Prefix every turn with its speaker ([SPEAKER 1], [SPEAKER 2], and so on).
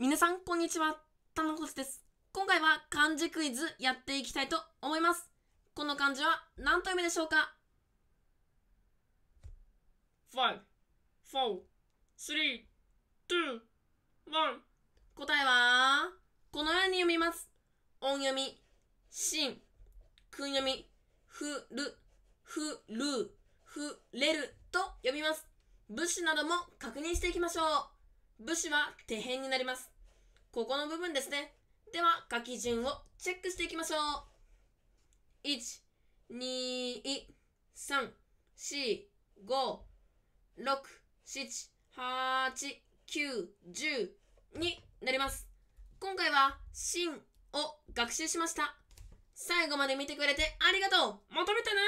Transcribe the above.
[SPEAKER 1] 皆さん、こんにちは。たまこすです。今回は漢字クイズやっていきたいと思います。この漢字は何と読むでしょうか ?5、4、3、2、1答えは、このように読みます。音読み、しん、訓読み、ふる、ふる、ふれると読みます。物資なども確認していきましょう。武士は底辺になります。ここの部分ですね。では、書き順をチェックしていきましょう。1、2、3、4、5、6、7、8、9、10になります。今回は、真を学習しました。最後まで見てくれてありがとう求めてね